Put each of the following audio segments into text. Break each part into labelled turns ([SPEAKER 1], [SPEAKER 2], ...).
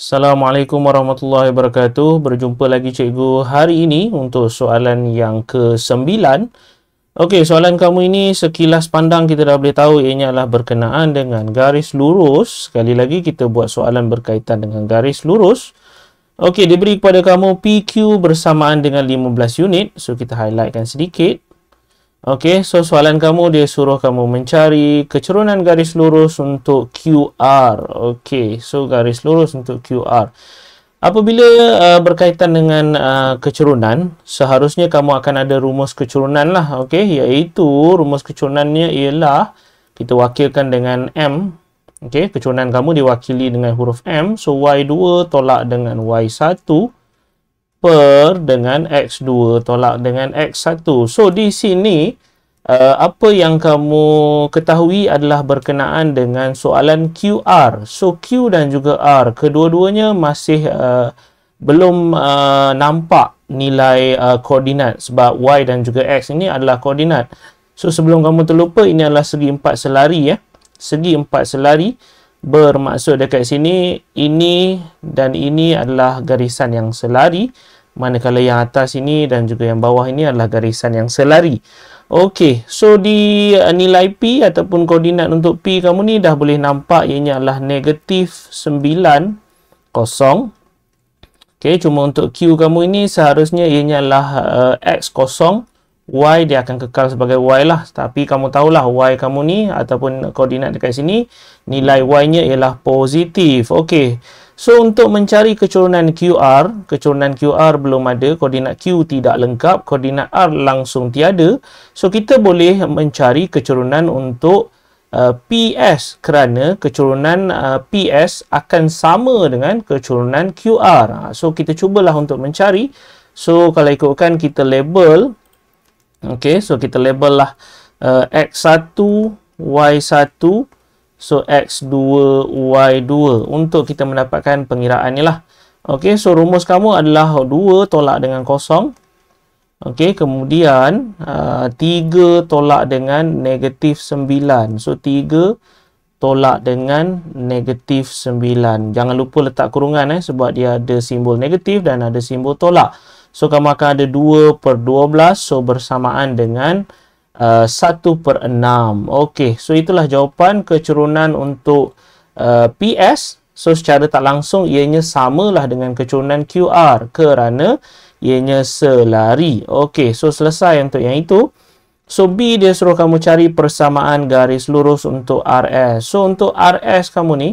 [SPEAKER 1] Assalamualaikum warahmatullahi wabarakatuh. Berjumpa lagi cikgu hari ini untuk soalan yang ke sembilan. Okey, soalan kamu ini sekilas pandang kita dah boleh tahu ianya adalah berkenaan dengan garis lurus. Sekali lagi kita buat soalan berkaitan dengan garis lurus. Okey, diberi kepada kamu PQ bersamaan dengan 15 unit. So kita highlightkan sedikit. Okey, so soalan kamu dia suruh kamu mencari kecerunan garis lurus untuk QR. Okey, so garis lurus untuk QR. Apabila uh, berkaitan dengan uh, kecerunan, seharusnya kamu akan ada rumus kecerunan lah. Okey, iaitu rumus kecerunannya ialah kita wakilkan dengan M. Okey, kecerunan kamu diwakili dengan huruf M. So, Y2 tolak dengan Y1 per dengan X2 tolak dengan X1. So, di sini, uh, apa yang kamu ketahui adalah berkenaan dengan soalan QR. So, Q dan juga R, kedua-duanya masih uh, belum uh, nampak nilai uh, koordinat sebab Y dan juga X ini adalah koordinat. So, sebelum kamu terlupa, ini adalah segi empat selari. ya, eh. Segi empat selari. Segi empat selari bermaksud dekat sini ini dan ini adalah garisan yang selari manakala yang atas ini dan juga yang bawah ini adalah garisan yang selari Okey, so di uh, nilai P ataupun koordinat untuk P kamu ni dah boleh nampak ianya adalah negatif 9, kosong. Okey, cuma untuk Q kamu ini seharusnya ianya adalah uh, X kosong. Y dia akan kekal sebagai Y lah. Tapi kamu tahulah Y kamu ni ataupun koordinat dekat sini. Nilai Y nya ialah positif. Okey. So untuk mencari kecurunan QR. Kecurunan QR belum ada. Koordinat Q tidak lengkap. Koordinat R langsung tiada. So kita boleh mencari kecurunan untuk uh, PS. Kerana kecurunan uh, PS akan sama dengan kecurunan QR. Ha, so kita cubalah untuk mencari. So kalau ikutkan kita label. Okay, so kita label lah uh, X1, Y1, so X2, Y2 untuk kita mendapatkan pengiraan ni lah. Okay, so rumus kamu adalah 2 tolak dengan kosong. Okay, kemudian uh, 3 tolak dengan negatif 9. So, 3 tolak dengan negatif 9. Jangan lupa letak kurungan eh, sebab dia ada simbol negatif dan ada simbol tolak. So kamu akan ada 2 per 12 So bersamaan dengan uh, 1 per 6 Okey, so itulah jawapan kecerunan untuk uh, PS So secara tak langsung ianya samalah dengan kecerunan QR Kerana ianya selari Okey, so selesai untuk yang itu So B dia suruh kamu cari persamaan garis lurus untuk RS So untuk RS kamu ni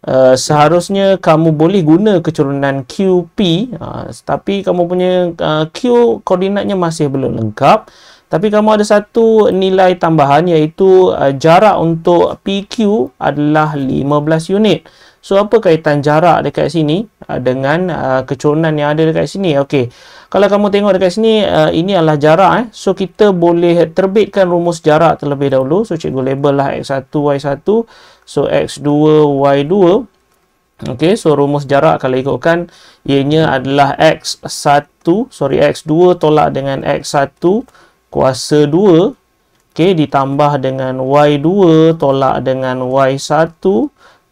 [SPEAKER 1] Uh, seharusnya kamu boleh guna keturunan QP uh, tapi kamu punya uh, Q koordinatnya masih belum lengkap tapi kamu ada satu nilai tambahan iaitu uh, jarak untuk PQ adalah 15 unit. So apa kaitan jarak dekat sini uh, dengan uh, kecurunan yang ada dekat sini? Okey. Kalau kamu tengok dekat sini uh, ini adalah jarak eh. So kita boleh terbitkan rumus jarak terlebih dahulu. So cikgu label lah x1 y1. So X2, Y2. Okey, so rumus jarak kalau ikutkan ianya adalah X1, sorry X2 tolak dengan X1 kuasa 2. Okey, ditambah dengan Y2 tolak dengan Y1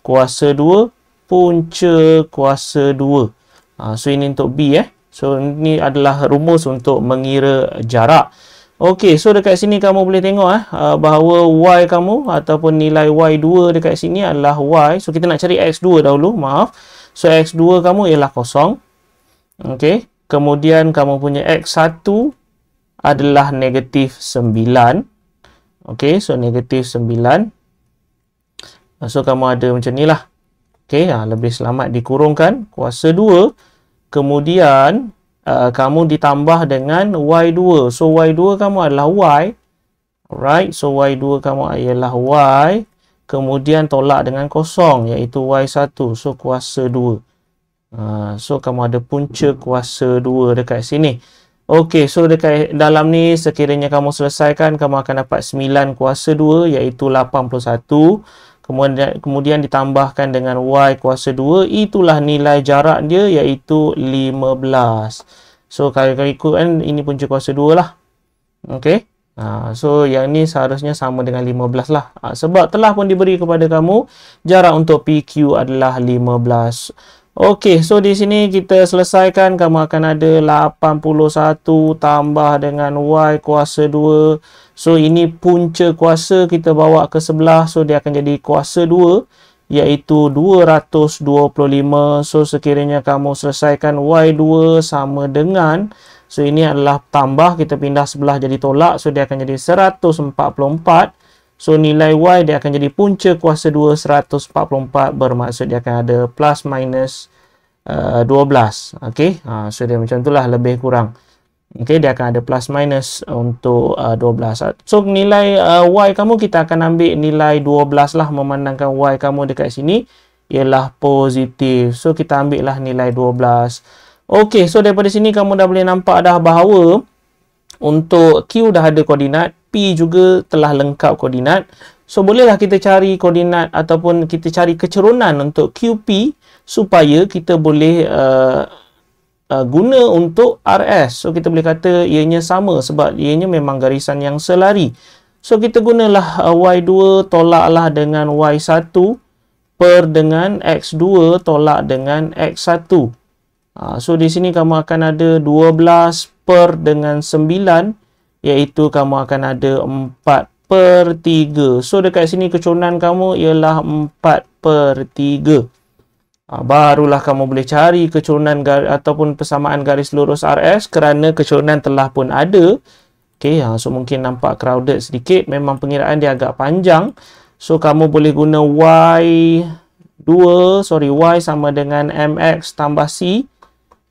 [SPEAKER 1] kuasa 2 punca kuasa 2. Ha, ah, so ini untuk B eh. So ini adalah rumus untuk mengira jarak. Okey, so dekat sini kamu boleh tengok eh, uh, bahawa y kamu ataupun nilai y2 dekat sini adalah y. So, kita nak cari x2 dahulu, maaf. So, x2 kamu ialah kosong. Okey, kemudian kamu punya x1 adalah negatif 9. Okey, so negatif 9. Uh, so, kamu ada macam ni lah. Okey, uh, lebih selamat dikurungkan. Kuasa 2, kemudian Uh, kamu ditambah dengan y2. So y2 kamu adalah y. Alright, so y2 kamu ialah y. Kemudian tolak dengan kosong iaitu y1. So kuasa 2. Uh, so kamu ada punca kuasa 2 dekat sini. Okey, so dekat dalam ni sekiranya kamu selesaikan kamu akan dapat 9 kuasa 2 iaitu 81 kemudian kemudian ditambahkan dengan y kuasa 2 itulah nilai jarak dia iaitu 15 so kalau ikut kan ini punca kuasa 2 lah okey ha, so yang ni seharusnya sama dengan 15 lah ha, sebab telah pun diberi kepada kamu jarak untuk PQ adalah 15 Okey, so di sini kita selesaikan kamu akan ada 81 tambah dengan Y kuasa 2. So ini punca kuasa kita bawa ke sebelah so dia akan jadi kuasa 2 iaitu 225. So sekiranya kamu selesaikan Y2 sama dengan so ini adalah tambah kita pindah sebelah jadi tolak so dia akan jadi 144. So nilai Y dia akan jadi punca kuasa 2 144 bermaksud dia akan ada plus minus uh, 12. Okay. Uh, so dia macam itulah lebih kurang. Okay. Dia akan ada plus minus untuk uh, 12. So nilai uh, Y kamu kita akan ambil nilai 12 lah memandangkan Y kamu dekat sini ialah positif. So kita ambil lah nilai 12. Okay. So daripada sini kamu dah boleh nampak dah bahawa untuk Q dah ada koordinat. P juga telah lengkap koordinat. So, bolehlah kita cari koordinat ataupun kita cari kecerunan untuk QP supaya kita boleh uh, uh, guna untuk RS. So, kita boleh kata ianya sama sebab ianya memang garisan yang selari. So, kita gunalah uh, Y2 tolaklah dengan Y1 per dengan X2 tolak dengan X1. Uh, ah, so, di sini kamu akan ada 12 per dengan 9 iaitu kamu akan ada 4 per 3. So dekat sini keconan kamu ialah 4 per 3. Ha, ah, barulah kamu boleh cari keconan ataupun persamaan garis lurus RS kerana keconan telah pun ada. Okay, ha, ah, so mungkin nampak crowded sedikit. Memang pengiraan dia agak panjang. So kamu boleh guna Y2, sorry, Y sama dengan MX tambah C.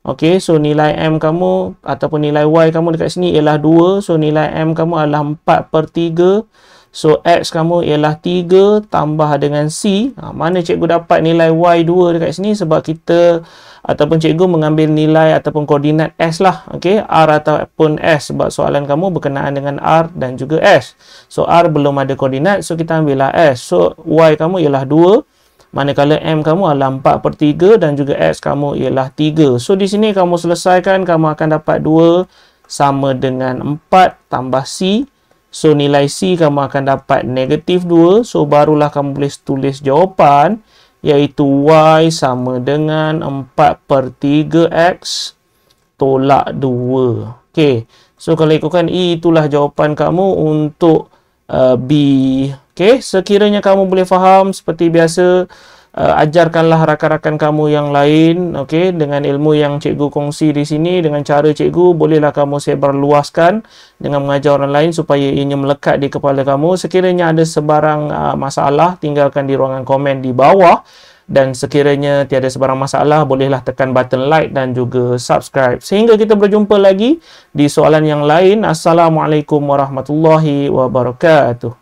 [SPEAKER 1] Okey, so nilai M kamu ataupun nilai Y kamu dekat sini ialah 2. So, nilai M kamu adalah 4 per 3. So, X kamu ialah 3 tambah dengan C. Ha, mana cikgu dapat nilai Y 2 dekat sini? Sebab kita ataupun cikgu mengambil nilai ataupun koordinat S lah. Okey, R ataupun S sebab soalan kamu berkenaan dengan R dan juga S. So, R belum ada koordinat. So, kita ambillah S. So, Y kamu ialah 2. 2. Manakala M kamu adalah 4 per 3 dan juga X kamu ialah 3. So, di sini kamu selesaikan, kamu akan dapat 2 sama dengan 4 tambah C. So, nilai C kamu akan dapat negatif 2. So, barulah kamu boleh tulis jawapan iaitu Y sama dengan 4 per 3X tolak 2. Okay. So, kalau ikutkan E itulah jawapan kamu untuk uh, B. Okey, sekiranya kamu boleh faham seperti biasa uh, ajarkanlah rakan-rakan kamu yang lain, okey, dengan ilmu yang cikgu kongsi di sini dengan cara cikgu bolehlah kamu sebarluaskan dengan mengajar orang lain supaya ianya melekat di kepala kamu. Sekiranya ada sebarang uh, masalah tinggalkan di ruangan komen di bawah dan sekiranya tiada sebarang masalah bolehlah tekan button like dan juga subscribe sehingga kita berjumpa lagi di soalan yang lain assalamualaikum warahmatullahi wabarakatuh